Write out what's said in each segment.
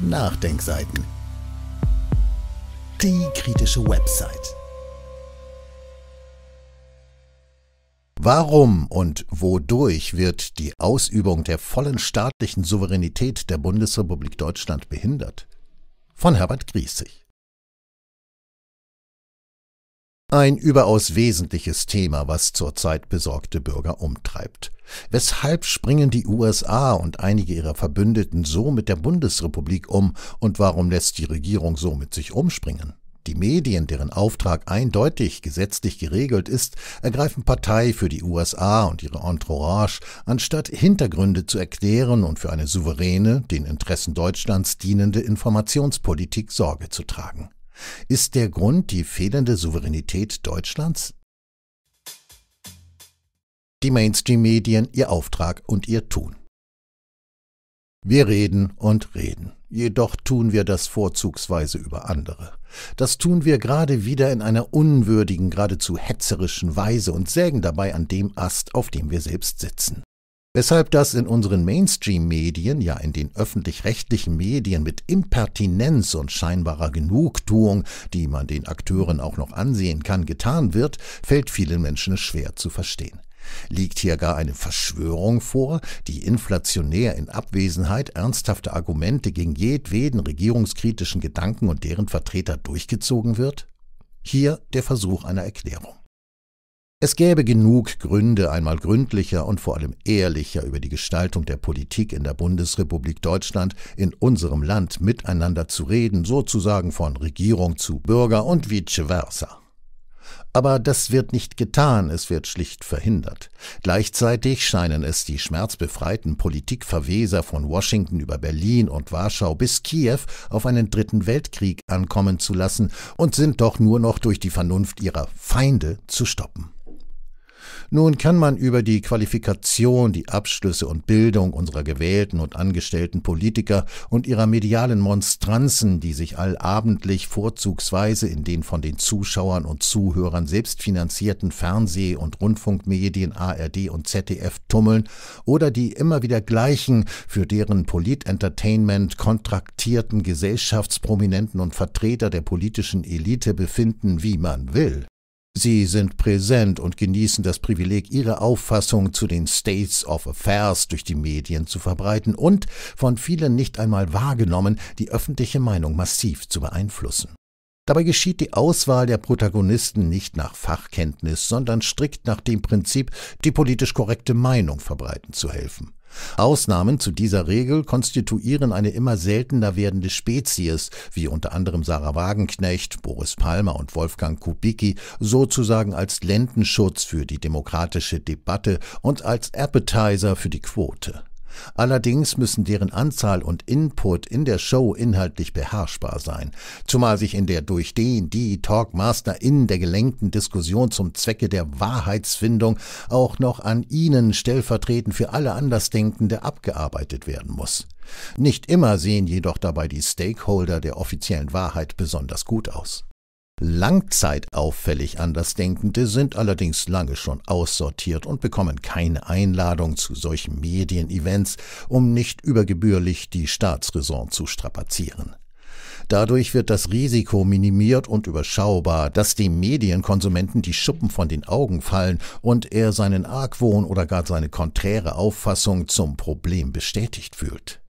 Nachdenkseiten. Die kritische Website. Warum und wodurch wird die Ausübung der vollen staatlichen Souveränität der Bundesrepublik Deutschland behindert? Von Herbert Griesig. Ein überaus wesentliches Thema, was zurzeit besorgte Bürger umtreibt. Weshalb springen die USA und einige ihrer Verbündeten so mit der Bundesrepublik um und warum lässt die Regierung so mit sich umspringen? Die Medien, deren Auftrag eindeutig gesetzlich geregelt ist, ergreifen Partei für die USA und ihre Entourage, anstatt Hintergründe zu erklären und für eine souveräne, den Interessen Deutschlands dienende Informationspolitik Sorge zu tragen. Ist der Grund die fehlende Souveränität Deutschlands? Die Mainstream-Medien, ihr Auftrag und ihr Tun. Wir reden und reden. Jedoch tun wir das vorzugsweise über andere. Das tun wir gerade wieder in einer unwürdigen, geradezu hetzerischen Weise und sägen dabei an dem Ast, auf dem wir selbst sitzen. Weshalb das in unseren Mainstream-Medien, ja in den öffentlich-rechtlichen Medien mit Impertinenz und scheinbarer Genugtuung, die man den Akteuren auch noch ansehen kann, getan wird, fällt vielen Menschen schwer zu verstehen. Liegt hier gar eine Verschwörung vor, die inflationär in Abwesenheit ernsthafter Argumente gegen jedweden regierungskritischen Gedanken und deren Vertreter durchgezogen wird? Hier der Versuch einer Erklärung. Es gäbe genug Gründe, einmal gründlicher und vor allem ehrlicher über die Gestaltung der Politik in der Bundesrepublik Deutschland in unserem Land miteinander zu reden, sozusagen von Regierung zu Bürger und vice versa. Aber das wird nicht getan, es wird schlicht verhindert. Gleichzeitig scheinen es die schmerzbefreiten Politikverweser von Washington über Berlin und Warschau bis Kiew auf einen dritten Weltkrieg ankommen zu lassen und sind doch nur noch durch die Vernunft ihrer Feinde zu stoppen. Nun kann man über die Qualifikation, die Abschlüsse und Bildung unserer gewählten und angestellten Politiker und ihrer medialen Monstranzen, die sich allabendlich vorzugsweise in den von den Zuschauern und Zuhörern selbst finanzierten Fernseh- und Rundfunkmedien ARD und ZDF tummeln oder die immer wieder gleichen, für deren Polit-Entertainment kontraktierten Gesellschaftsprominenten und Vertreter der politischen Elite befinden, wie man will. Sie sind präsent und genießen das Privileg, ihre Auffassung zu den States of Affairs durch die Medien zu verbreiten und, von vielen nicht einmal wahrgenommen, die öffentliche Meinung massiv zu beeinflussen. Dabei geschieht die Auswahl der Protagonisten nicht nach Fachkenntnis, sondern strikt nach dem Prinzip, die politisch korrekte Meinung verbreiten zu helfen. Ausnahmen zu dieser Regel konstituieren eine immer seltener werdende Spezies, wie unter anderem Sarah Wagenknecht, Boris Palmer und Wolfgang Kubicki, sozusagen als Ländenschutz für die demokratische Debatte und als Appetizer für die Quote. Allerdings müssen deren Anzahl und Input in der Show inhaltlich beherrschbar sein, zumal sich in der durch den, die Talkmaster in der gelenkten Diskussion zum Zwecke der Wahrheitsfindung auch noch an ihnen stellvertretend für alle Andersdenkende abgearbeitet werden muss. Nicht immer sehen jedoch dabei die Stakeholder der offiziellen Wahrheit besonders gut aus. Langzeitauffällig Andersdenkende sind allerdings lange schon aussortiert und bekommen keine Einladung zu solchen Medienevents, um nicht übergebührlich die Staatsräson zu strapazieren. Dadurch wird das Risiko minimiert und überschaubar, dass dem Medienkonsumenten die Schuppen von den Augen fallen und er seinen Argwohn oder gar seine konträre Auffassung zum Problem bestätigt fühlt.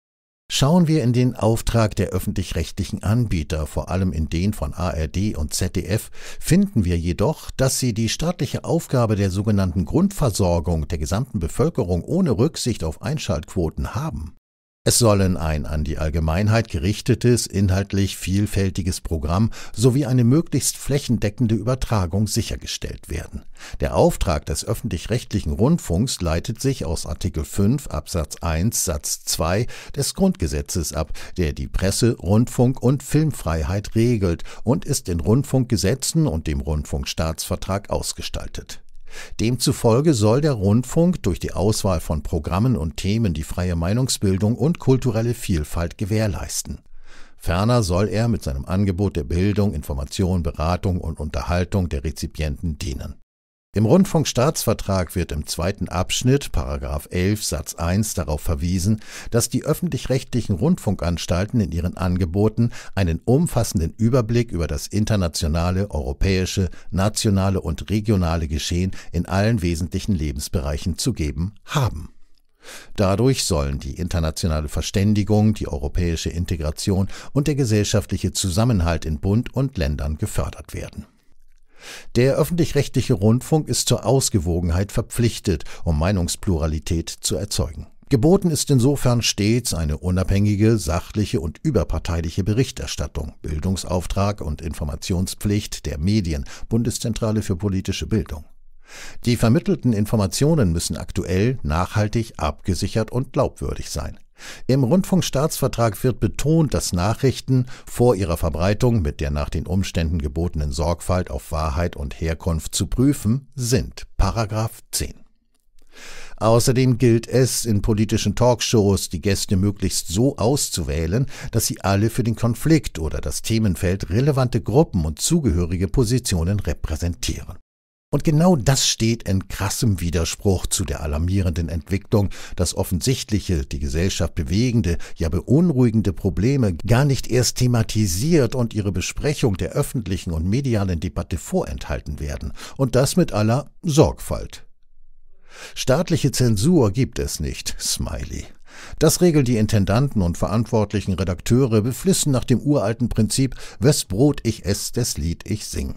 Schauen wir in den Auftrag der öffentlich-rechtlichen Anbieter, vor allem in den von ARD und ZDF, finden wir jedoch, dass sie die staatliche Aufgabe der sogenannten Grundversorgung der gesamten Bevölkerung ohne Rücksicht auf Einschaltquoten haben. Es sollen ein an die Allgemeinheit gerichtetes, inhaltlich vielfältiges Programm sowie eine möglichst flächendeckende Übertragung sichergestellt werden. Der Auftrag des öffentlich-rechtlichen Rundfunks leitet sich aus Artikel 5 Absatz 1 Satz 2 des Grundgesetzes ab, der die Presse-, Rundfunk- und Filmfreiheit regelt und ist in Rundfunkgesetzen und dem Rundfunkstaatsvertrag ausgestaltet Demzufolge soll der Rundfunk durch die Auswahl von Programmen und Themen die freie Meinungsbildung und kulturelle Vielfalt gewährleisten. Ferner soll er mit seinem Angebot der Bildung, Information, Beratung und Unterhaltung der Rezipienten dienen im Rundfunkstaatsvertrag wird im zweiten Abschnitt Paragraph 11 Satz 1 darauf verwiesen, dass die öffentlich-rechtlichen Rundfunkanstalten in ihren Angeboten einen umfassenden Überblick über das internationale, europäische, nationale und regionale Geschehen in allen wesentlichen Lebensbereichen zu geben haben. Dadurch sollen die internationale Verständigung, die europäische Integration und der gesellschaftliche Zusammenhalt in Bund und Ländern gefördert werden der öffentlich-rechtliche Rundfunk ist zur Ausgewogenheit verpflichtet, um Meinungspluralität zu erzeugen. Geboten ist insofern stets eine unabhängige, sachliche und überparteiliche Berichterstattung, Bildungsauftrag und Informationspflicht der Medien, Bundeszentrale für politische Bildung. Die vermittelten Informationen müssen aktuell, nachhaltig, abgesichert und glaubwürdig sein. Im Rundfunkstaatsvertrag wird betont, dass Nachrichten vor ihrer Verbreitung mit der nach den Umständen gebotenen Sorgfalt auf Wahrheit und Herkunft zu prüfen sind. Paragraph 10. Außerdem gilt es, in politischen Talkshows die Gäste möglichst so auszuwählen, dass sie alle für den Konflikt oder das Themenfeld relevante Gruppen und zugehörige Positionen repräsentieren. Und genau das steht in krassem Widerspruch zu der alarmierenden Entwicklung, dass offensichtliche, die Gesellschaft bewegende, ja beunruhigende Probleme gar nicht erst thematisiert und ihre Besprechung der öffentlichen und medialen Debatte vorenthalten werden. Und das mit aller Sorgfalt. Staatliche Zensur gibt es nicht, Smiley. Das regeln die Intendanten und verantwortlichen Redakteure beflissen nach dem uralten Prinzip, wes Brot ich ess, des Lied ich sing.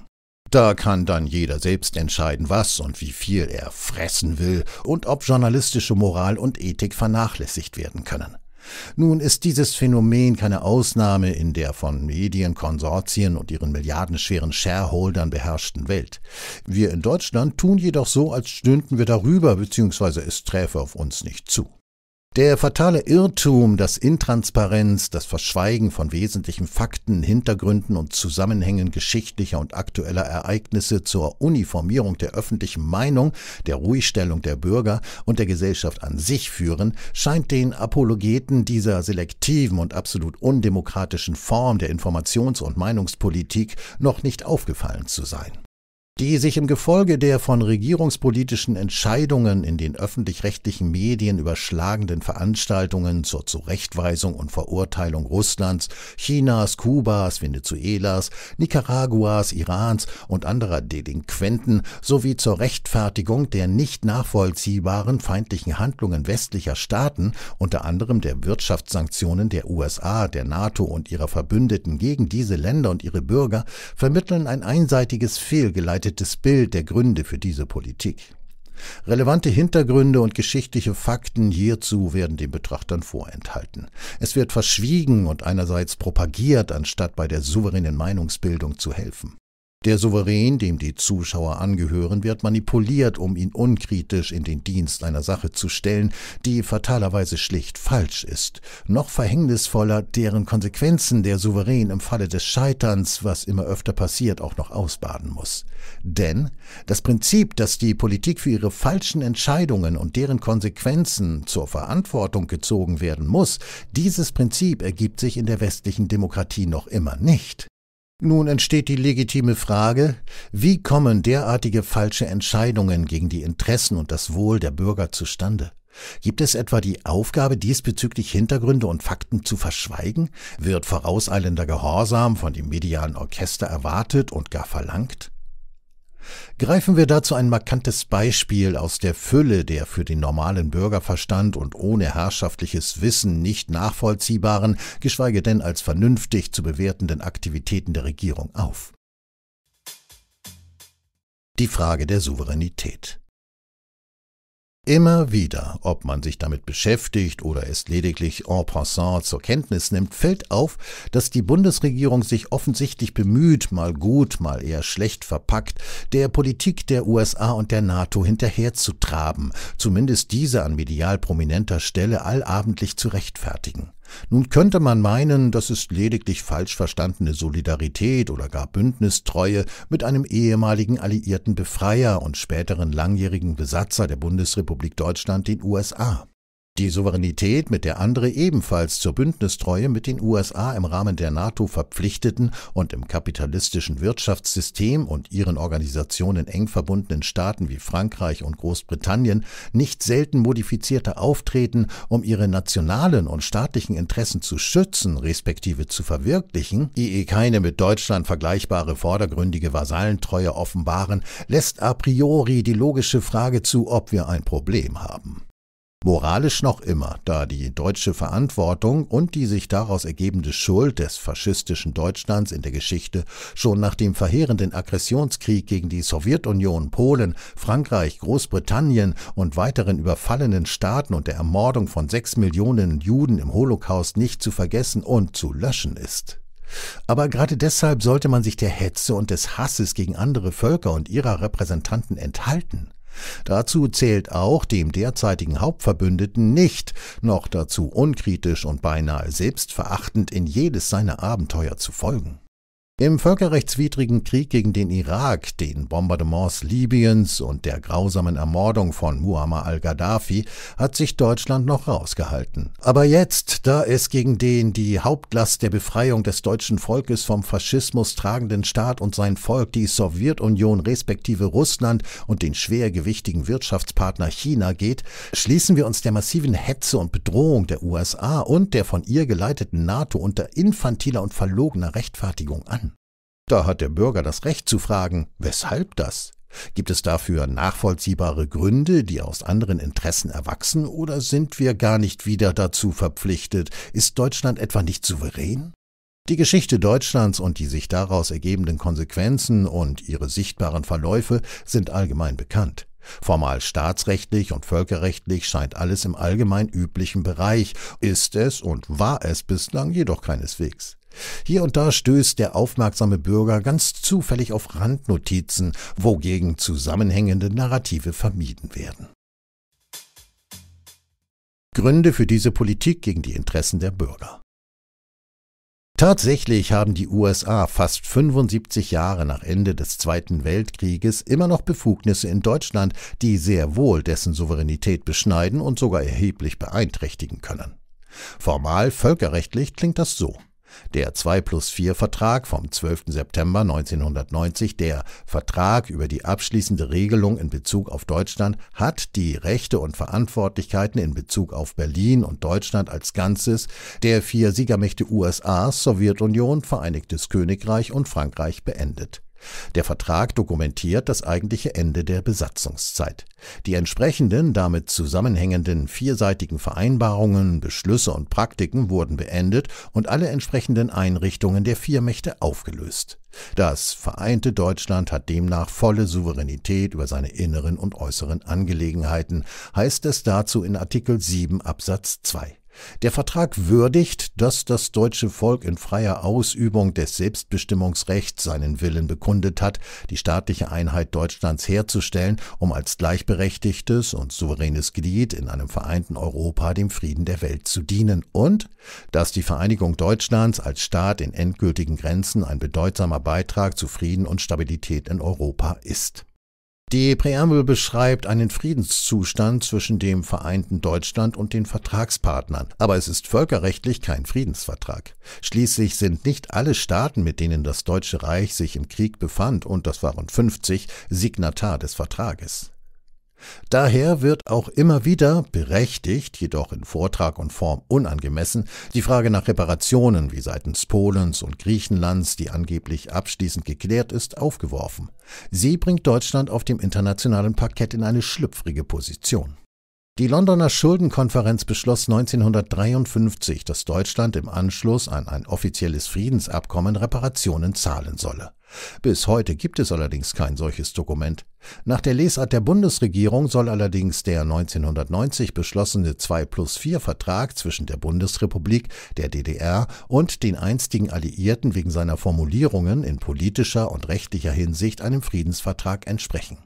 Da kann dann jeder selbst entscheiden, was und wie viel er fressen will und ob journalistische Moral und Ethik vernachlässigt werden können. Nun ist dieses Phänomen keine Ausnahme in der von Medienkonsortien und ihren milliardenschweren Shareholdern beherrschten Welt. Wir in Deutschland tun jedoch so, als stünden wir darüber, beziehungsweise es träfe auf uns nicht zu. Der fatale Irrtum, dass Intransparenz, das Verschweigen von wesentlichen Fakten, Hintergründen und Zusammenhängen geschichtlicher und aktueller Ereignisse zur Uniformierung der öffentlichen Meinung, der Ruhigstellung der Bürger und der Gesellschaft an sich führen, scheint den Apologeten dieser selektiven und absolut undemokratischen Form der Informations- und Meinungspolitik noch nicht aufgefallen zu sein die sich im Gefolge der von regierungspolitischen Entscheidungen in den öffentlich-rechtlichen Medien überschlagenden Veranstaltungen zur Zurechtweisung und Verurteilung Russlands, Chinas, Kubas, Venezuelas, Nicaraguas, Irans und anderer Delinquenten sowie zur Rechtfertigung der nicht nachvollziehbaren feindlichen Handlungen westlicher Staaten, unter anderem der Wirtschaftssanktionen der USA, der NATO und ihrer Verbündeten gegen diese Länder und ihre Bürger, vermitteln ein einseitiges Fehlgeleit verbreitetes Bild der Gründe für diese Politik. Relevante Hintergründe und geschichtliche Fakten hierzu werden den Betrachtern vorenthalten. Es wird verschwiegen und einerseits propagiert, anstatt bei der souveränen Meinungsbildung zu helfen. Der Souverän, dem die Zuschauer angehören, wird manipuliert, um ihn unkritisch in den Dienst einer Sache zu stellen, die fatalerweise schlicht falsch ist. Noch verhängnisvoller, deren Konsequenzen der Souverän im Falle des Scheiterns, was immer öfter passiert, auch noch ausbaden muss. Denn das Prinzip, dass die Politik für ihre falschen Entscheidungen und deren Konsequenzen zur Verantwortung gezogen werden muss, dieses Prinzip ergibt sich in der westlichen Demokratie noch immer nicht. Nun entsteht die legitime Frage, wie kommen derartige falsche Entscheidungen gegen die Interessen und das Wohl der Bürger zustande? Gibt es etwa die Aufgabe, diesbezüglich Hintergründe und Fakten zu verschweigen? Wird vorauseilender Gehorsam von dem medialen Orchester erwartet und gar verlangt? Greifen wir dazu ein markantes Beispiel aus der Fülle der für den normalen Bürgerverstand und ohne herrschaftliches Wissen nicht nachvollziehbaren, geschweige denn als vernünftig zu bewertenden Aktivitäten der Regierung auf. Die Frage der Souveränität. Immer wieder, ob man sich damit beschäftigt oder es lediglich en passant zur Kenntnis nimmt, fällt auf, dass die Bundesregierung sich offensichtlich bemüht, mal gut, mal eher schlecht verpackt, der Politik der USA und der NATO hinterherzutraben, zumindest diese an medial prominenter Stelle allabendlich zu rechtfertigen. Nun könnte man meinen, das ist lediglich falsch verstandene Solidarität oder gar Bündnistreue mit einem ehemaligen alliierten Befreier und späteren langjährigen Besatzer der Bundesrepublik Deutschland, den USA. Die Souveränität, mit der andere ebenfalls zur Bündnistreue mit den USA im Rahmen der NATO verpflichteten und im kapitalistischen Wirtschaftssystem und ihren Organisationen eng verbundenen Staaten wie Frankreich und Großbritannien nicht selten modifizierte Auftreten, um ihre nationalen und staatlichen Interessen zu schützen, respektive zu verwirklichen, ehe keine mit Deutschland vergleichbare vordergründige Vasallentreue offenbaren, lässt a priori die logische Frage zu, ob wir ein Problem haben. Moralisch noch immer, da die deutsche Verantwortung und die sich daraus ergebende Schuld des faschistischen Deutschlands in der Geschichte schon nach dem verheerenden Aggressionskrieg gegen die Sowjetunion, Polen, Frankreich, Großbritannien und weiteren überfallenen Staaten und der Ermordung von sechs Millionen Juden im Holocaust nicht zu vergessen und zu löschen ist. Aber gerade deshalb sollte man sich der Hetze und des Hasses gegen andere Völker und ihrer Repräsentanten enthalten. Dazu zählt auch dem derzeitigen Hauptverbündeten nicht, noch dazu unkritisch und beinahe selbstverachtend in jedes seiner Abenteuer zu folgen. Im völkerrechtswidrigen Krieg gegen den Irak, den Bombardements Libyens und der grausamen Ermordung von Muammar al-Gaddafi hat sich Deutschland noch rausgehalten. Aber jetzt, da es gegen den die Hauptlast der Befreiung des deutschen Volkes vom Faschismus tragenden Staat und sein Volk die Sowjetunion respektive Russland und den schwergewichtigen Wirtschaftspartner China geht, schließen wir uns der massiven Hetze und Bedrohung der USA und der von ihr geleiteten NATO unter infantiler und verlogener Rechtfertigung an. Da hat der Bürger das Recht zu fragen, weshalb das? Gibt es dafür nachvollziehbare Gründe, die aus anderen Interessen erwachsen, oder sind wir gar nicht wieder dazu verpflichtet? Ist Deutschland etwa nicht souverän? Die Geschichte Deutschlands und die sich daraus ergebenden Konsequenzen und ihre sichtbaren Verläufe sind allgemein bekannt. Formal staatsrechtlich und völkerrechtlich scheint alles im allgemein üblichen Bereich, ist es und war es bislang jedoch keineswegs. Hier und da stößt der aufmerksame Bürger ganz zufällig auf Randnotizen, wogegen zusammenhängende Narrative vermieden werden. Gründe für diese Politik gegen die Interessen der Bürger. Tatsächlich haben die USA fast 75 Jahre nach Ende des Zweiten Weltkrieges immer noch Befugnisse in Deutschland, die sehr wohl dessen Souveränität beschneiden und sogar erheblich beeinträchtigen können. Formal völkerrechtlich klingt das so. Der 2 plus 4 Vertrag vom 12. September 1990, der Vertrag über die abschließende Regelung in Bezug auf Deutschland, hat die Rechte und Verantwortlichkeiten in Bezug auf Berlin und Deutschland als Ganzes der vier Siegermächte USA, Sowjetunion, Vereinigtes Königreich und Frankreich beendet. Der Vertrag dokumentiert das eigentliche Ende der Besatzungszeit. Die entsprechenden damit zusammenhängenden vierseitigen Vereinbarungen, Beschlüsse und Praktiken wurden beendet und alle entsprechenden Einrichtungen der vier Mächte aufgelöst. Das vereinte Deutschland hat demnach volle Souveränität über seine inneren und äußeren Angelegenheiten, heißt es dazu in Artikel 7 Absatz 2. Der Vertrag würdigt, dass das deutsche Volk in freier Ausübung des Selbstbestimmungsrechts seinen Willen bekundet hat, die staatliche Einheit Deutschlands herzustellen, um als gleichberechtigtes und souveränes Glied in einem vereinten Europa dem Frieden der Welt zu dienen und dass die Vereinigung Deutschlands als Staat in endgültigen Grenzen ein bedeutsamer Beitrag zu Frieden und Stabilität in Europa ist. Die Präambel beschreibt einen Friedenszustand zwischen dem vereinten Deutschland und den Vertragspartnern, aber es ist völkerrechtlich kein Friedensvertrag. Schließlich sind nicht alle Staaten, mit denen das Deutsche Reich sich im Krieg befand, und das waren 50, Signatar des Vertrages. Daher wird auch immer wieder, berechtigt, jedoch in Vortrag und Form unangemessen, die Frage nach Reparationen, wie seitens Polens und Griechenlands, die angeblich abschließend geklärt ist, aufgeworfen. Sie bringt Deutschland auf dem internationalen Parkett in eine schlüpfrige Position. Die Londoner Schuldenkonferenz beschloss 1953, dass Deutschland im Anschluss an ein offizielles Friedensabkommen Reparationen zahlen solle. Bis heute gibt es allerdings kein solches Dokument. Nach der Lesart der Bundesregierung soll allerdings der 1990 beschlossene 2 plus 4 Vertrag zwischen der Bundesrepublik, der DDR und den einstigen Alliierten wegen seiner Formulierungen in politischer und rechtlicher Hinsicht einem Friedensvertrag entsprechen.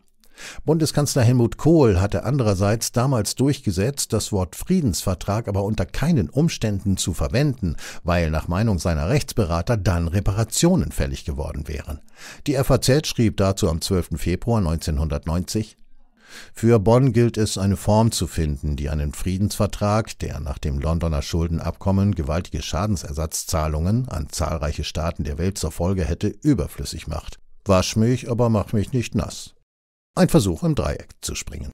Bundeskanzler Helmut Kohl hatte andererseits damals durchgesetzt, das Wort Friedensvertrag aber unter keinen Umständen zu verwenden, weil nach Meinung seiner Rechtsberater dann Reparationen fällig geworden wären. Die FAZ schrieb dazu am 12. Februar 1990 für Bonn gilt es, eine Form zu finden, die einen Friedensvertrag, der nach dem Londoner Schuldenabkommen gewaltige Schadensersatzzahlungen an zahlreiche Staaten der Welt zur Folge hätte, überflüssig macht. Wasch mich, aber mach mich nicht nass. Ein Versuch im Dreieck zu springen.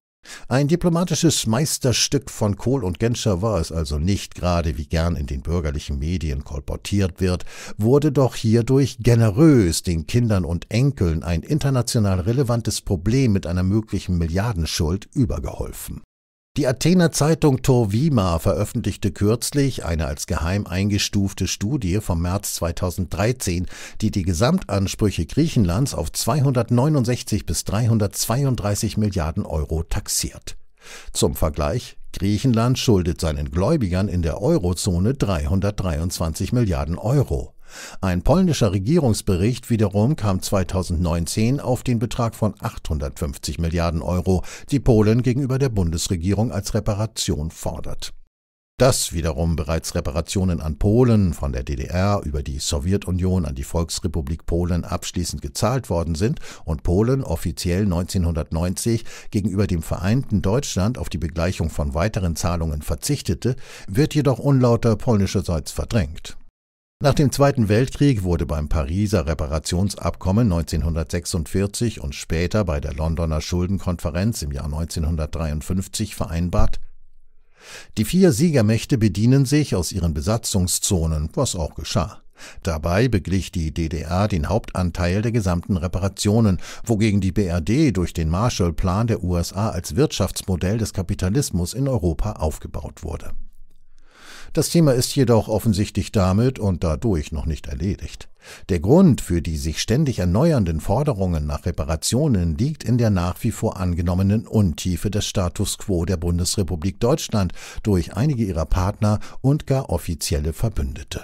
Ein diplomatisches Meisterstück von Kohl und Genscher war es also nicht, gerade wie gern in den bürgerlichen Medien kolportiert wird, wurde doch hierdurch generös den Kindern und Enkeln ein international relevantes Problem mit einer möglichen Milliardenschuld übergeholfen die Athener Zeitung Torvima veröffentlichte kürzlich eine als geheim eingestufte Studie vom März 2013, die die Gesamtansprüche Griechenlands auf 269 bis 332 Milliarden Euro taxiert. Zum Vergleich, Griechenland schuldet seinen Gläubigern in der Eurozone 323 Milliarden Euro. Ein polnischer Regierungsbericht wiederum kam 2019 auf den Betrag von 850 Milliarden Euro, die Polen gegenüber der Bundesregierung als Reparation fordert. Dass wiederum bereits Reparationen an Polen von der DDR über die Sowjetunion an die Volksrepublik Polen abschließend gezahlt worden sind und Polen offiziell 1990 gegenüber dem vereinten Deutschland auf die Begleichung von weiteren Zahlungen verzichtete, wird jedoch unlauter polnischerseits verdrängt. Nach dem Zweiten Weltkrieg wurde beim Pariser Reparationsabkommen 1946 und später bei der Londoner Schuldenkonferenz im Jahr 1953 vereinbart, die vier Siegermächte bedienen sich aus ihren Besatzungszonen, was auch geschah. Dabei beglich die DDR den Hauptanteil der gesamten Reparationen, wogegen die BRD durch den Marshallplan der USA als Wirtschaftsmodell des Kapitalismus in Europa aufgebaut wurde das Thema ist jedoch offensichtlich damit und dadurch noch nicht erledigt. Der Grund für die sich ständig erneuernden Forderungen nach Reparationen liegt in der nach wie vor angenommenen Untiefe des Status quo der Bundesrepublik Deutschland durch einige ihrer Partner und gar offizielle Verbündete.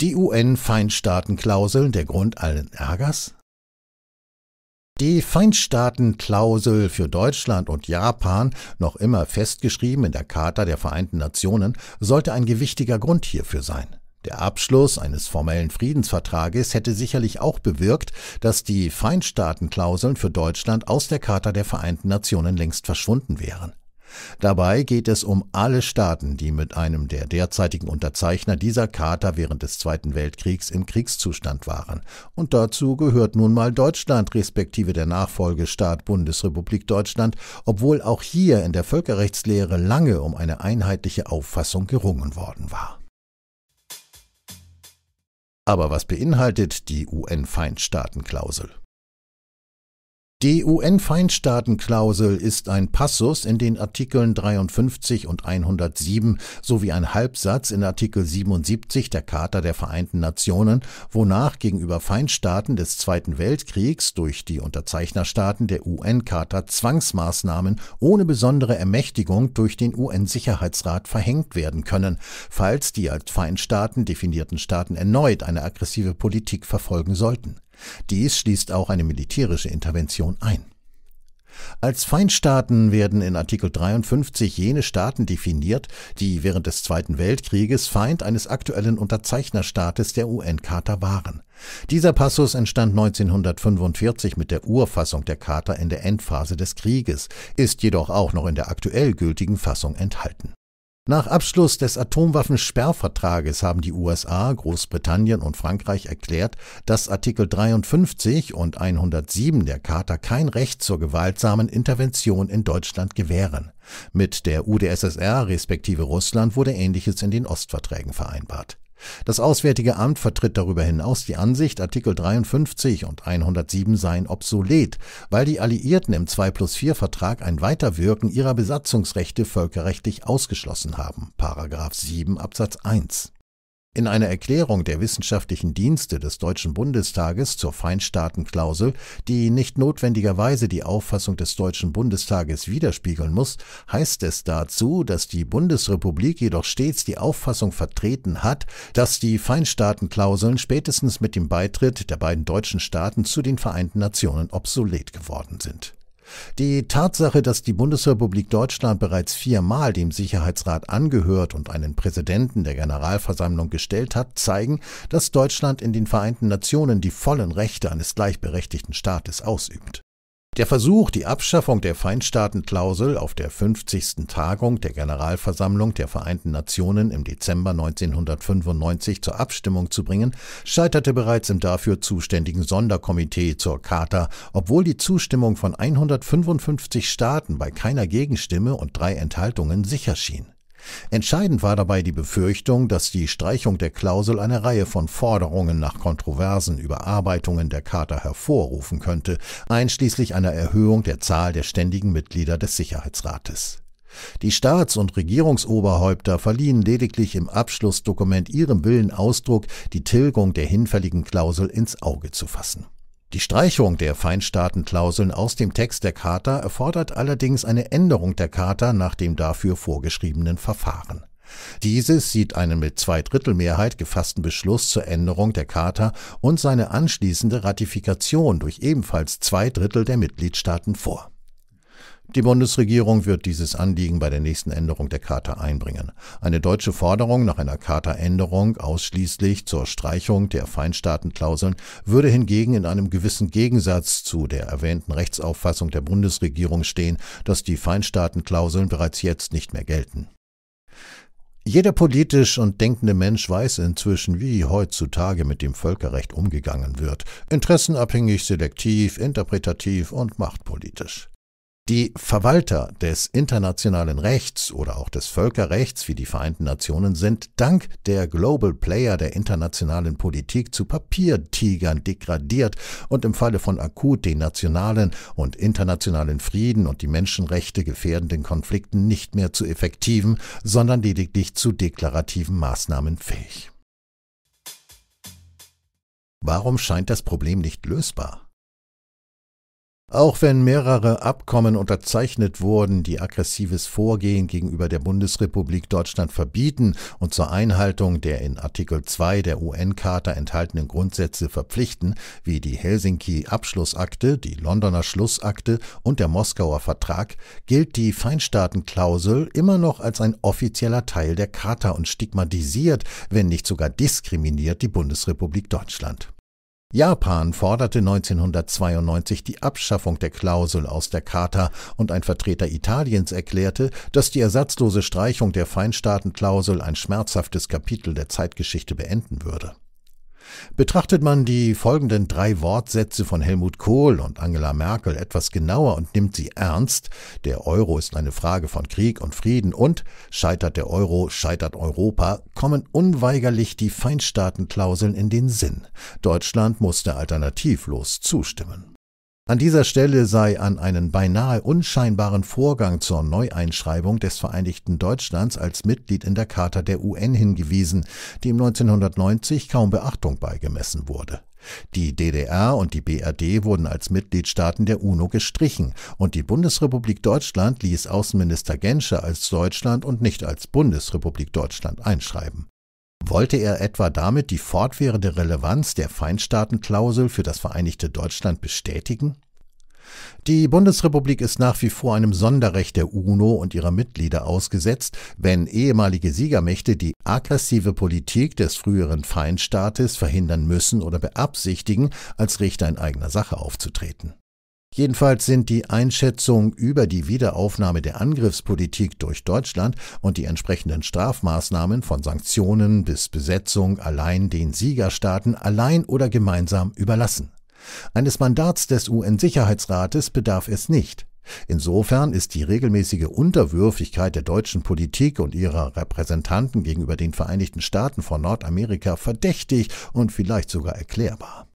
Die UN-Feindstaatenklauseln der Grund allen Ärgers? die Feindstaatenklausel für Deutschland und Japan, noch immer festgeschrieben in der Charta der Vereinten Nationen, sollte ein gewichtiger Grund hierfür sein. Der Abschluss eines formellen Friedensvertrages hätte sicherlich auch bewirkt, dass die Feindstaatenklauseln für Deutschland aus der Charta der Vereinten Nationen längst verschwunden wären. Dabei geht es um alle Staaten, die mit einem der derzeitigen Unterzeichner dieser Charta während des Zweiten Weltkriegs im Kriegszustand waren. Und dazu gehört nun mal Deutschland respektive der Nachfolgestaat Bundesrepublik Deutschland, obwohl auch hier in der Völkerrechtslehre lange um eine einheitliche Auffassung gerungen worden war. Aber was beinhaltet die UN-Feindstaatenklausel? Die UN-Feindstaatenklausel ist ein Passus in den Artikeln 53 und 107 sowie ein Halbsatz in Artikel 77 der Charta der Vereinten Nationen, wonach gegenüber Feindstaaten des Zweiten Weltkriegs durch die Unterzeichnerstaaten der UN-Charta Zwangsmaßnahmen ohne besondere Ermächtigung durch den UN-Sicherheitsrat verhängt werden können, falls die als Feindstaaten definierten Staaten erneut eine aggressive Politik verfolgen sollten dies schließt auch eine militärische Intervention ein. Als Feindstaaten werden in Artikel 53 jene Staaten definiert, die während des Zweiten Weltkrieges Feind eines aktuellen Unterzeichnerstaates der UN-Charta waren. Dieser Passus entstand 1945 mit der Urfassung der Charta in der Endphase des Krieges, ist jedoch auch noch in der aktuell gültigen Fassung enthalten nach Abschluss des Atomwaffensperrvertrages haben die USA, Großbritannien und Frankreich erklärt, dass Artikel 53 und 107 der Charta kein Recht zur gewaltsamen Intervention in Deutschland gewähren. Mit der UdSSR respektive Russland wurde ähnliches in den Ostverträgen vereinbart das Auswärtige Amt vertritt darüber hinaus die Ansicht, Artikel 53 und 107 seien obsolet, weil die Alliierten im 2 plus 4 Vertrag ein Weiterwirken ihrer Besatzungsrechte völkerrechtlich ausgeschlossen haben. Paragraph 7 Absatz 1. In einer Erklärung der wissenschaftlichen Dienste des Deutschen Bundestages zur Feinstaatenklausel, die nicht notwendigerweise die Auffassung des Deutschen Bundestages widerspiegeln muss, heißt es dazu, dass die Bundesrepublik jedoch stets die Auffassung vertreten hat, dass die Feinstaatenklauseln spätestens mit dem Beitritt der beiden deutschen Staaten zu den Vereinten Nationen obsolet geworden sind die Tatsache, dass die Bundesrepublik Deutschland bereits viermal dem Sicherheitsrat angehört und einen Präsidenten der Generalversammlung gestellt hat, zeigen, dass Deutschland in den Vereinten Nationen die vollen Rechte eines gleichberechtigten Staates ausübt. Der Versuch, die Abschaffung der Feindstaatenklausel auf der 50. Tagung der Generalversammlung der Vereinten Nationen im Dezember 1995 zur Abstimmung zu bringen, scheiterte bereits im dafür zuständigen Sonderkomitee zur Charta, obwohl die Zustimmung von 155 Staaten bei keiner Gegenstimme und drei Enthaltungen sicher schien Entscheidend war dabei die Befürchtung, dass die Streichung der Klausel eine Reihe von Forderungen nach kontroversen Überarbeitungen der Charta hervorrufen könnte, einschließlich einer Erhöhung der Zahl der ständigen Mitglieder des Sicherheitsrates. Die Staats- und Regierungsoberhäupter verliehen lediglich im Abschlussdokument ihrem Willen Ausdruck, die Tilgung der hinfälligen Klausel ins Auge zu fassen. Die Streichung der Feinstaatenklauseln aus dem Text der Charta erfordert allerdings eine Änderung der Charta nach dem dafür vorgeschriebenen Verfahren. Dieses sieht einen mit Zweidrittelmehrheit gefassten Beschluss zur Änderung der Charta und seine anschließende Ratifikation durch ebenfalls zwei Drittel der Mitgliedstaaten vor die Bundesregierung wird dieses Anliegen bei der nächsten Änderung der Charta einbringen. Eine deutsche Forderung nach einer Chartaänderung ausschließlich zur Streichung der Feinstaatenklauseln würde hingegen in einem gewissen Gegensatz zu der erwähnten Rechtsauffassung der Bundesregierung stehen, dass die Feinstaatenklauseln bereits jetzt nicht mehr gelten. Jeder politisch und denkende Mensch weiß inzwischen, wie heutzutage mit dem Völkerrecht umgegangen wird, interessenabhängig, selektiv, interpretativ und machtpolitisch. Die Verwalter des internationalen Rechts oder auch des Völkerrechts wie die Vereinten Nationen sind dank der Global Player der internationalen Politik zu Papiertigern degradiert und im Falle von akut den nationalen und internationalen Frieden und die Menschenrechte gefährdenden Konflikten nicht mehr zu effektiven, sondern lediglich zu deklarativen Maßnahmen fähig. Warum scheint das Problem nicht lösbar? Auch wenn mehrere Abkommen unterzeichnet wurden, die aggressives Vorgehen gegenüber der Bundesrepublik Deutschland verbieten und zur Einhaltung der in Artikel 2 der UN-Charta enthaltenen Grundsätze verpflichten, wie die Helsinki-Abschlussakte, die Londoner Schlussakte und der Moskauer Vertrag, gilt die Feinstaatenklausel immer noch als ein offizieller Teil der Charta und stigmatisiert, wenn nicht sogar diskriminiert, die Bundesrepublik Deutschland. Japan forderte 1992 die Abschaffung der Klausel aus der Charta und ein Vertreter Italiens erklärte, dass die ersatzlose Streichung der Feinstaatenklausel ein schmerzhaftes Kapitel der Zeitgeschichte beenden würde Betrachtet man die folgenden drei Wortsätze von Helmut Kohl und Angela Merkel etwas genauer und nimmt sie ernst, der Euro ist eine Frage von Krieg und Frieden und scheitert der Euro, scheitert Europa, kommen unweigerlich die Feinstaatenklauseln in den Sinn. Deutschland musste alternativlos zustimmen. An dieser Stelle sei an einen beinahe unscheinbaren Vorgang zur Neueinschreibung des Vereinigten Deutschlands als Mitglied in der Charta der UN hingewiesen, die im 1990 kaum Beachtung beigemessen wurde. Die DDR und die BRD wurden als Mitgliedstaaten der UNO gestrichen und die Bundesrepublik Deutschland ließ Außenminister Genscher als Deutschland und nicht als Bundesrepublik Deutschland einschreiben wollte er etwa damit die fortwährende Relevanz der Feindstaatenklausel für das Vereinigte Deutschland bestätigen? Die Bundesrepublik ist nach wie vor einem Sonderrecht der UNO und ihrer Mitglieder ausgesetzt, wenn ehemalige Siegermächte die aggressive Politik des früheren Feindstaates verhindern müssen oder beabsichtigen, als Richter in eigener Sache aufzutreten Jedenfalls sind die Einschätzungen über die Wiederaufnahme der Angriffspolitik durch Deutschland und die entsprechenden Strafmaßnahmen von Sanktionen bis Besetzung allein den Siegerstaaten allein oder gemeinsam überlassen. Eines Mandats des UN-Sicherheitsrates bedarf es nicht. Insofern ist die regelmäßige Unterwürfigkeit der deutschen Politik und ihrer Repräsentanten gegenüber den Vereinigten Staaten von Nordamerika verdächtig und vielleicht sogar erklärbar.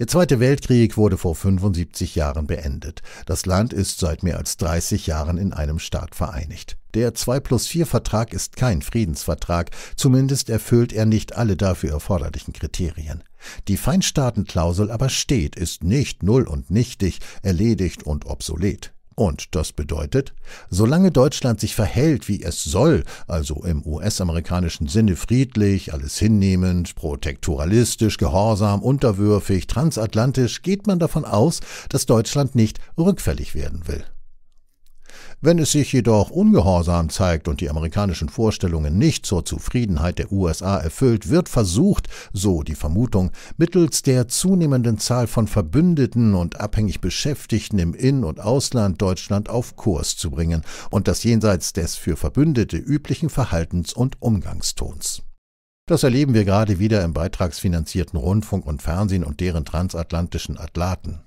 Der Zweite Weltkrieg wurde vor 75 Jahren beendet. Das Land ist seit mehr als 30 Jahren in einem Staat vereinigt. Der 2 plus 4 Vertrag ist kein Friedensvertrag, zumindest erfüllt er nicht alle dafür erforderlichen Kriterien. Die Feinstaatenklausel aber steht, ist nicht null und nichtig, erledigt und obsolet. Und das bedeutet, solange Deutschland sich verhält, wie es soll, also im US-amerikanischen Sinne friedlich, alles hinnehmend, protektoralistisch, gehorsam, unterwürfig, transatlantisch, geht man davon aus, dass Deutschland nicht rückfällig werden will. Wenn es sich jedoch ungehorsam zeigt und die amerikanischen Vorstellungen nicht zur Zufriedenheit der USA erfüllt, wird versucht, so die Vermutung, mittels der zunehmenden Zahl von Verbündeten und abhängig Beschäftigten im In- und Ausland Deutschland auf Kurs zu bringen und das jenseits des für Verbündete üblichen Verhaltens- und Umgangstons. Das erleben wir gerade wieder im beitragsfinanzierten Rundfunk und Fernsehen und deren transatlantischen Atlaten.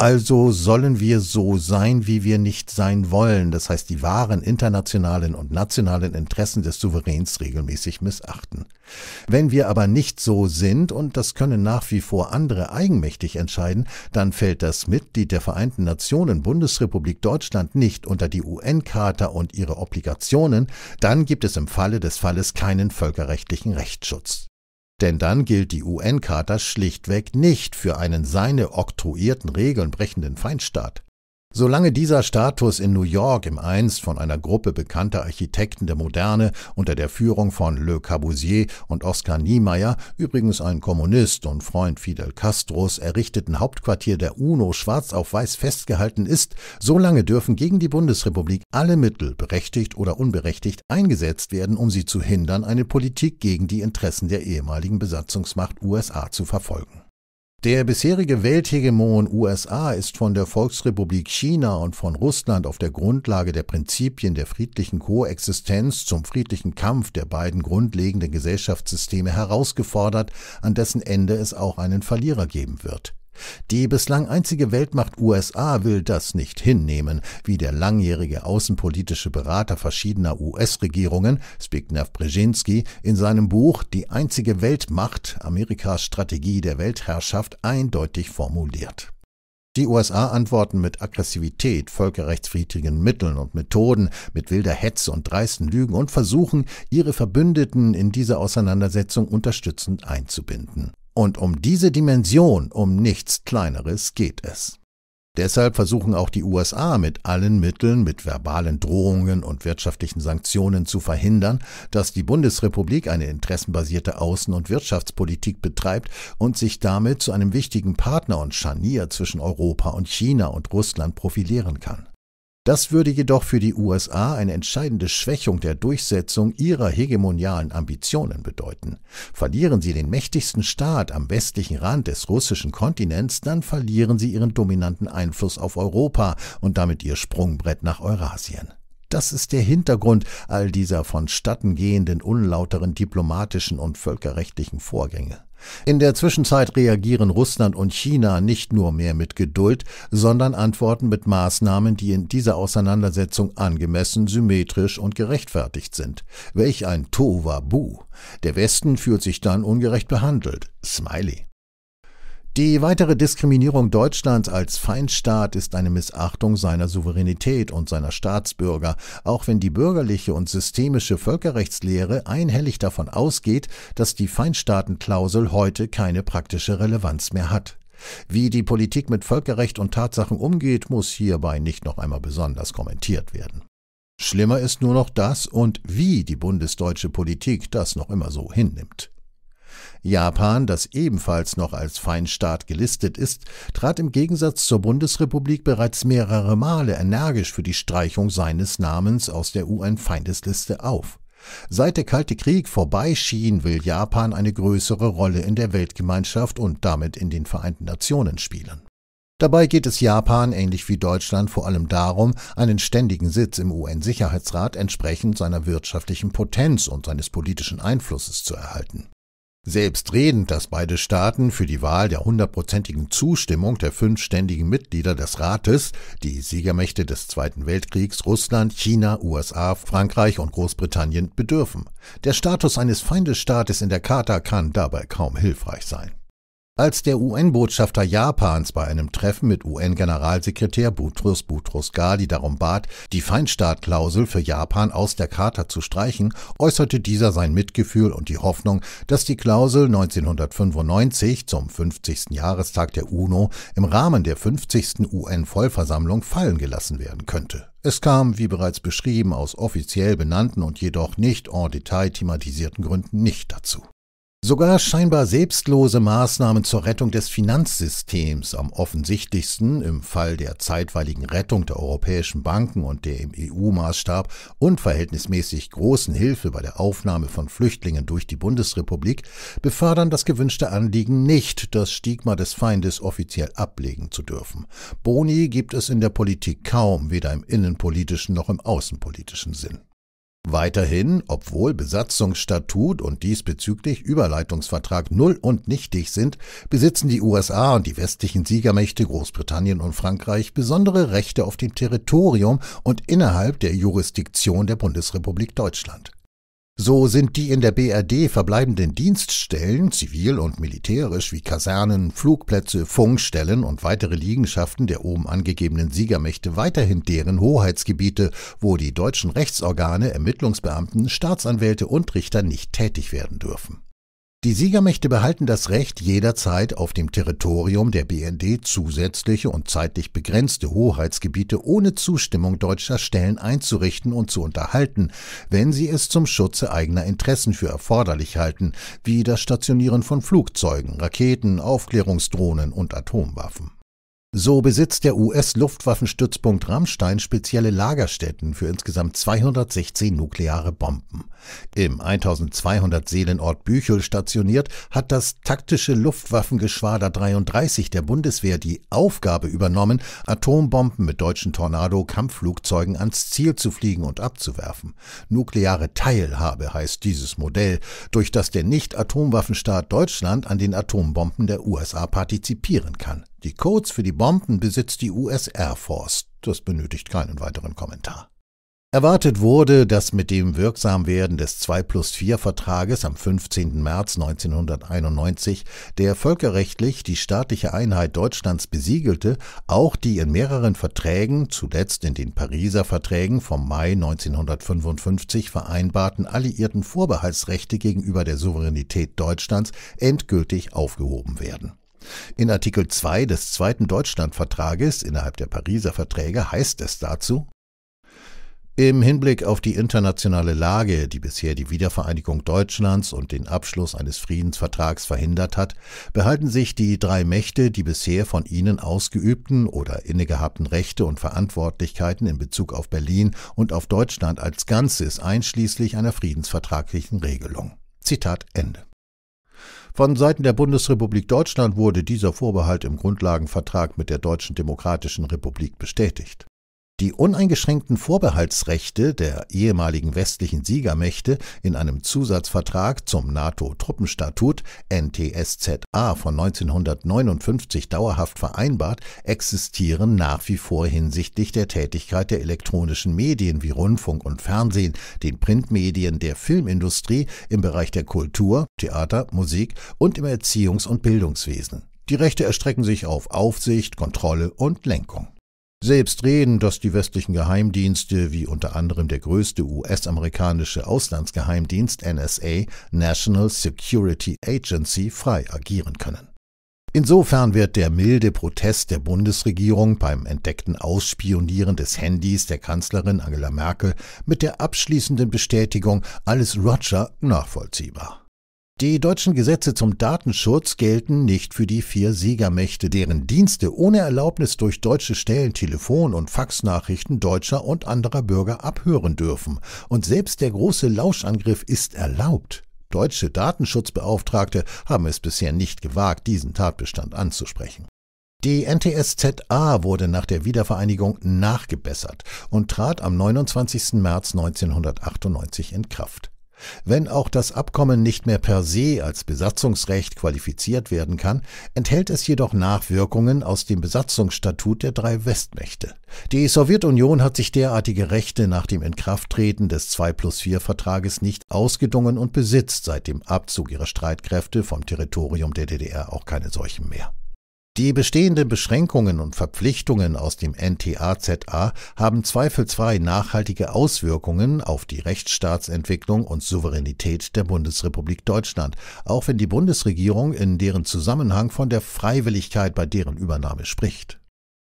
Also sollen wir so sein, wie wir nicht sein wollen, das heißt die wahren internationalen und nationalen Interessen des Souveräns regelmäßig missachten. Wenn wir aber nicht so sind, und das können nach wie vor andere eigenmächtig entscheiden, dann fällt das Mitglied der Vereinten Nationen Bundesrepublik Deutschland nicht unter die UN-Charta und ihre Obligationen, dann gibt es im Falle des Falles keinen völkerrechtlichen Rechtsschutz. Denn dann gilt die UN-Charta schlichtweg nicht für einen seine oktroyierten Regeln brechenden Feindstaat. Solange dieser Status in New York im einst von einer Gruppe bekannter Architekten der Moderne unter der Führung von Le Corbusier und Oskar Niemeyer, übrigens ein Kommunist und Freund Fidel Castros, errichteten Hauptquartier der UNO schwarz auf weiß festgehalten ist, solange dürfen gegen die Bundesrepublik alle Mittel, berechtigt oder unberechtigt, eingesetzt werden, um sie zu hindern, eine Politik gegen die Interessen der ehemaligen Besatzungsmacht USA zu verfolgen der bisherige Welthegemon USA ist von der Volksrepublik China und von Russland auf der Grundlage der Prinzipien der friedlichen Koexistenz zum friedlichen Kampf der beiden grundlegenden Gesellschaftssysteme herausgefordert, an dessen Ende es auch einen Verlierer geben wird die bislang einzige Weltmacht USA will das nicht hinnehmen, wie der langjährige außenpolitische Berater verschiedener US-Regierungen, Zbigniew Brzezinski, in seinem Buch Die einzige Weltmacht, Amerikas Strategie der Weltherrschaft eindeutig formuliert. Die USA antworten mit Aggressivität, völkerrechtswidrigen Mitteln und Methoden, mit wilder Hetze und dreisten Lügen und versuchen, ihre Verbündeten in diese Auseinandersetzung unterstützend einzubinden. Und um diese Dimension, um nichts Kleineres geht es. Deshalb versuchen auch die USA mit allen Mitteln, mit verbalen Drohungen und wirtschaftlichen Sanktionen zu verhindern, dass die Bundesrepublik eine interessenbasierte Außen- und Wirtschaftspolitik betreibt und sich damit zu einem wichtigen Partner und Scharnier zwischen Europa und China und Russland profilieren kann. Das würde jedoch für die USA eine entscheidende Schwächung der Durchsetzung ihrer hegemonialen Ambitionen bedeuten. Verlieren sie den mächtigsten Staat am westlichen Rand des russischen Kontinents, dann verlieren sie ihren dominanten Einfluss auf Europa und damit ihr Sprungbrett nach Eurasien. Das ist der Hintergrund all dieser vonstattengehenden, unlauteren diplomatischen und völkerrechtlichen Vorgänge. In der Zwischenzeit reagieren Russland und China nicht nur mehr mit Geduld, sondern antworten mit Maßnahmen, die in dieser Auseinandersetzung angemessen, symmetrisch und gerechtfertigt sind. Welch ein Tohuwabu! Der Westen fühlt sich dann ungerecht behandelt. Smiley. Die weitere Diskriminierung Deutschlands als Feindstaat ist eine Missachtung seiner Souveränität und seiner Staatsbürger, auch wenn die bürgerliche und systemische Völkerrechtslehre einhellig davon ausgeht, dass die Feindstaatenklausel heute keine praktische Relevanz mehr hat. Wie die Politik mit Völkerrecht und Tatsachen umgeht, muss hierbei nicht noch einmal besonders kommentiert werden. Schlimmer ist nur noch das und wie die bundesdeutsche Politik das noch immer so hinnimmt. Japan, das ebenfalls noch als Feinstaat gelistet ist, trat im Gegensatz zur Bundesrepublik bereits mehrere Male energisch für die Streichung seines Namens aus der UN-Feindesliste auf. Seit der Kalte Krieg vorbeischien, will Japan eine größere Rolle in der Weltgemeinschaft und damit in den Vereinten Nationen spielen. Dabei geht es Japan ähnlich wie Deutschland vor allem darum, einen ständigen Sitz im UN-Sicherheitsrat entsprechend seiner wirtschaftlichen Potenz und seines politischen Einflusses zu erhalten. Selbstredend, dass beide Staaten für die Wahl der hundertprozentigen Zustimmung der fünf ständigen Mitglieder des Rates, die Siegermächte des Zweiten Weltkriegs Russland, China, USA, Frankreich und Großbritannien, bedürfen. Der Status eines Feindesstaates in der Charta kann dabei kaum hilfreich sein. Als der UN-Botschafter Japans bei einem Treffen mit UN-Generalsekretär Boutros Boutros Ghali darum bat, die Feindstaatklausel für Japan aus der Charta zu streichen, äußerte dieser sein Mitgefühl und die Hoffnung, dass die Klausel 1995 zum 50. Jahrestag der UNO im Rahmen der 50. UN-Vollversammlung fallen gelassen werden könnte. Es kam, wie bereits beschrieben, aus offiziell benannten und jedoch nicht en Detail thematisierten Gründen nicht dazu. Sogar scheinbar selbstlose Maßnahmen zur Rettung des Finanzsystems, am offensichtlichsten im Fall der zeitweiligen Rettung der europäischen Banken und der im EU-Maßstab unverhältnismäßig großen Hilfe bei der Aufnahme von Flüchtlingen durch die Bundesrepublik, befördern das gewünschte Anliegen nicht, das Stigma des Feindes offiziell ablegen zu dürfen. Boni gibt es in der Politik kaum, weder im innenpolitischen noch im außenpolitischen Sinn. Weiterhin, obwohl Besatzungsstatut und diesbezüglich Überleitungsvertrag null und nichtig sind, besitzen die USA und die westlichen Siegermächte Großbritannien und Frankreich besondere Rechte auf dem Territorium und innerhalb der Jurisdiktion der Bundesrepublik Deutschland so sind die in der BRD verbleibenden Dienststellen, zivil und militärisch wie Kasernen, Flugplätze, Funkstellen und weitere Liegenschaften der oben angegebenen Siegermächte weiterhin deren Hoheitsgebiete, wo die deutschen Rechtsorgane, Ermittlungsbeamten, Staatsanwälte und Richter nicht tätig werden dürfen. Die Siegermächte behalten das Recht, jederzeit auf dem Territorium der BND zusätzliche und zeitlich begrenzte Hoheitsgebiete ohne Zustimmung deutscher Stellen einzurichten und zu unterhalten, wenn sie es zum Schutze eigener Interessen für erforderlich halten, wie das Stationieren von Flugzeugen, Raketen, Aufklärungsdrohnen und Atomwaffen. So besitzt der US-Luftwaffenstützpunkt Rammstein spezielle Lagerstätten für insgesamt 216 nukleare Bomben. Im 1200 Seelenort Büchel stationiert, hat das taktische Luftwaffengeschwader 33 der Bundeswehr die Aufgabe übernommen, Atombomben mit deutschen Tornado-Kampfflugzeugen ans Ziel zu fliegen und abzuwerfen. Nukleare Teilhabe heißt dieses Modell, durch das der Nicht-Atomwaffenstaat Deutschland an den Atombomben der USA partizipieren kann. Die Codes für die Bomben besitzt die US Air Force. Das benötigt keinen weiteren Kommentar. Erwartet wurde, dass mit dem Wirksamwerden des 2 plus 4 Vertrages am 15. März 1991, der völkerrechtlich die staatliche Einheit Deutschlands besiegelte, auch die in mehreren Verträgen, zuletzt in den Pariser Verträgen vom Mai 1955 vereinbarten alliierten Vorbehaltsrechte gegenüber der Souveränität Deutschlands endgültig aufgehoben werden. In Artikel 2 des Zweiten Deutschlandvertrages innerhalb der Pariser Verträge heißt es dazu im Hinblick auf die internationale Lage, die bisher die Wiedervereinigung Deutschlands und den Abschluss eines Friedensvertrags verhindert hat, behalten sich die drei Mächte die bisher von ihnen ausgeübten oder innegehabten Rechte und Verantwortlichkeiten in Bezug auf Berlin und auf Deutschland als Ganzes einschließlich einer friedensvertraglichen Regelung. Zitat Ende. Von Seiten der Bundesrepublik Deutschland wurde dieser Vorbehalt im Grundlagenvertrag mit der Deutschen Demokratischen Republik bestätigt die uneingeschränkten Vorbehaltsrechte der ehemaligen westlichen Siegermächte in einem Zusatzvertrag zum NATO-Truppenstatut NTSZA von 1959 dauerhaft vereinbart, existieren nach wie vor hinsichtlich der Tätigkeit der elektronischen Medien wie Rundfunk und Fernsehen, den Printmedien, der Filmindustrie, im Bereich der Kultur, Theater, Musik und im Erziehungs- und Bildungswesen. Die Rechte erstrecken sich auf Aufsicht, Kontrolle und Lenkung. Selbstredend, dass die westlichen Geheimdienste, wie unter anderem der größte US-amerikanische Auslandsgeheimdienst NSA, National Security Agency, frei agieren können. Insofern wird der milde Protest der Bundesregierung beim entdeckten Ausspionieren des Handys der Kanzlerin Angela Merkel mit der abschließenden Bestätigung alles Roger nachvollziehbar. Die deutschen Gesetze zum Datenschutz gelten nicht für die vier Siegermächte, deren Dienste ohne Erlaubnis durch deutsche Stellen Telefon- und Faxnachrichten deutscher und anderer Bürger abhören dürfen. Und selbst der große Lauschangriff ist erlaubt. Deutsche Datenschutzbeauftragte haben es bisher nicht gewagt, diesen Tatbestand anzusprechen. Die NTSZA wurde nach der Wiedervereinigung nachgebessert und trat am 29. März 1998 in Kraft. Wenn auch das Abkommen nicht mehr per se als Besatzungsrecht qualifiziert werden kann, enthält es jedoch Nachwirkungen aus dem Besatzungsstatut der drei Westmächte. Die Sowjetunion hat sich derartige Rechte nach dem Inkrafttreten des 2 plus 4 Vertrages nicht ausgedungen und besitzt seit dem Abzug ihrer Streitkräfte vom Territorium der DDR auch keine solchen mehr. Die bestehenden Beschränkungen und Verpflichtungen aus dem NTAZA haben zweifelsfrei nachhaltige Auswirkungen auf die Rechtsstaatsentwicklung und Souveränität der Bundesrepublik Deutschland, auch wenn die Bundesregierung in deren Zusammenhang von der Freiwilligkeit bei deren Übernahme spricht.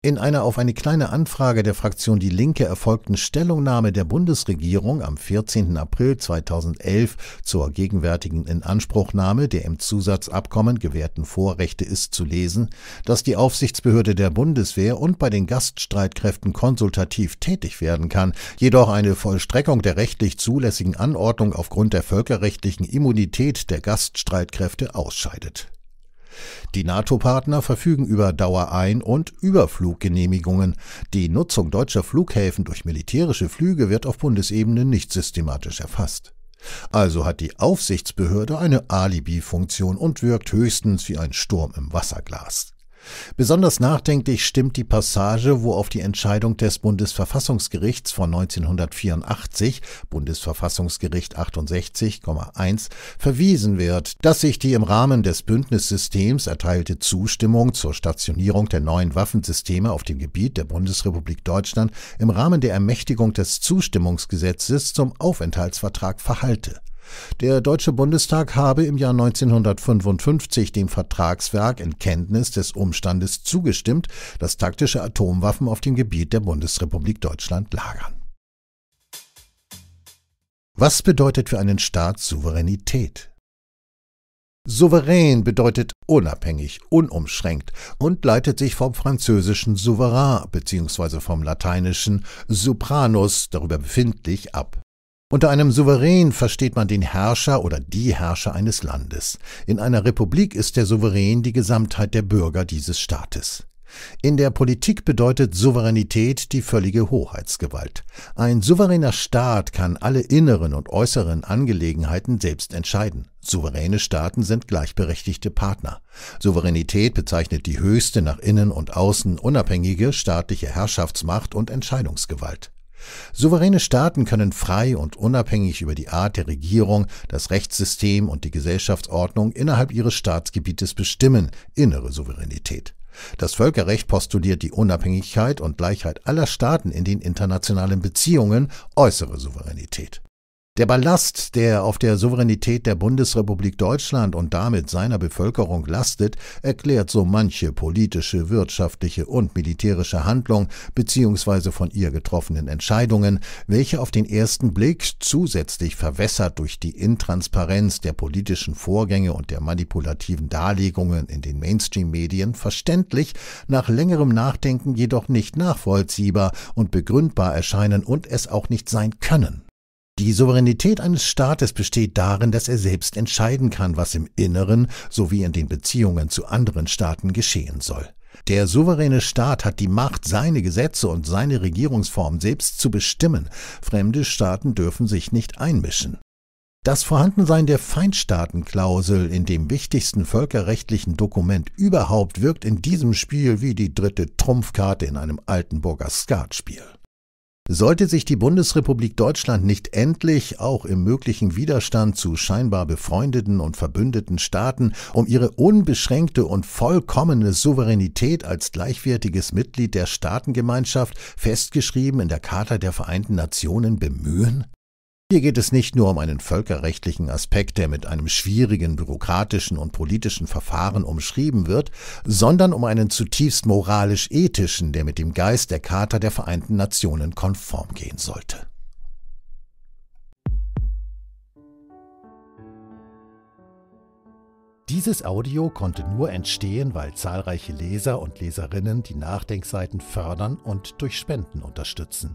In einer auf eine kleine Anfrage der Fraktion Die Linke erfolgten Stellungnahme der Bundesregierung am 14. April 2011 zur gegenwärtigen Inanspruchnahme der im Zusatzabkommen gewährten Vorrechte ist zu lesen, dass die Aufsichtsbehörde der Bundeswehr und bei den Gaststreitkräften konsultativ tätig werden kann, jedoch eine Vollstreckung der rechtlich zulässigen Anordnung aufgrund der völkerrechtlichen Immunität der Gaststreitkräfte ausscheidet die NATO-Partner verfügen über Dauerein- und Überfluggenehmigungen. Die Nutzung deutscher Flughäfen durch militärische Flüge wird auf Bundesebene nicht systematisch erfasst. Also hat die Aufsichtsbehörde eine Alibi-Funktion und wirkt höchstens wie ein Sturm im Wasserglas. Besonders nachdenklich stimmt die Passage, wo auf die Entscheidung des Bundesverfassungsgerichts von 1984, Bundesverfassungsgericht 68,1, verwiesen wird, dass sich die im Rahmen des Bündnissystems erteilte Zustimmung zur Stationierung der neuen Waffensysteme auf dem Gebiet der Bundesrepublik Deutschland im Rahmen der Ermächtigung des Zustimmungsgesetzes zum Aufenthaltsvertrag verhalte. Der Deutsche Bundestag habe im Jahr 1955 dem Vertragswerk in Kenntnis des Umstandes zugestimmt, dass taktische Atomwaffen auf dem Gebiet der Bundesrepublik Deutschland lagern. Was bedeutet für einen Staat Souveränität? Souverän bedeutet unabhängig, unumschränkt und leitet sich vom französischen Souverain bzw. vom lateinischen Sopranus darüber befindlich ab. Unter einem Souverän versteht man den Herrscher oder die Herrscher eines Landes. In einer Republik ist der Souverän die Gesamtheit der Bürger dieses Staates. In der Politik bedeutet Souveränität die völlige Hoheitsgewalt. Ein souveräner Staat kann alle inneren und äußeren Angelegenheiten selbst entscheiden. Souveräne Staaten sind gleichberechtigte Partner. Souveränität bezeichnet die höchste nach innen und außen unabhängige staatliche Herrschaftsmacht und Entscheidungsgewalt. Souveräne Staaten können frei und unabhängig über die Art der Regierung, das Rechtssystem und die Gesellschaftsordnung innerhalb ihres Staatsgebietes bestimmen, innere Souveränität. Das Völkerrecht postuliert die Unabhängigkeit und Gleichheit aller Staaten in den internationalen Beziehungen, äußere Souveränität. Der Ballast, der auf der Souveränität der Bundesrepublik Deutschland und damit seiner Bevölkerung lastet, erklärt so manche politische, wirtschaftliche und militärische Handlung bzw. von ihr getroffenen Entscheidungen, welche auf den ersten Blick zusätzlich verwässert durch die Intransparenz der politischen Vorgänge und der manipulativen Darlegungen in den Mainstream-Medien verständlich, nach längerem Nachdenken jedoch nicht nachvollziehbar und begründbar erscheinen und es auch nicht sein können. Die Souveränität eines Staates besteht darin, dass er selbst entscheiden kann, was im Inneren sowie in den Beziehungen zu anderen Staaten geschehen soll. Der souveräne Staat hat die Macht, seine Gesetze und seine Regierungsform selbst zu bestimmen. Fremde Staaten dürfen sich nicht einmischen. Das Vorhandensein der Feindstaatenklausel in dem wichtigsten völkerrechtlichen Dokument überhaupt wirkt in diesem Spiel wie die dritte Trumpfkarte in einem Altenburger Skatspiel. Sollte sich die Bundesrepublik Deutschland nicht endlich auch im möglichen Widerstand zu scheinbar befreundeten und verbündeten Staaten um ihre unbeschränkte und vollkommene Souveränität als gleichwertiges Mitglied der Staatengemeinschaft, festgeschrieben in der Charta der Vereinten Nationen, bemühen? Hier geht es nicht nur um einen völkerrechtlichen Aspekt, der mit einem schwierigen bürokratischen und politischen Verfahren umschrieben wird, sondern um einen zutiefst moralisch-ethischen, der mit dem Geist der Charta der Vereinten Nationen konform gehen sollte. Dieses Audio konnte nur entstehen, weil zahlreiche Leser und Leserinnen die Nachdenkseiten fördern und durch Spenden unterstützen.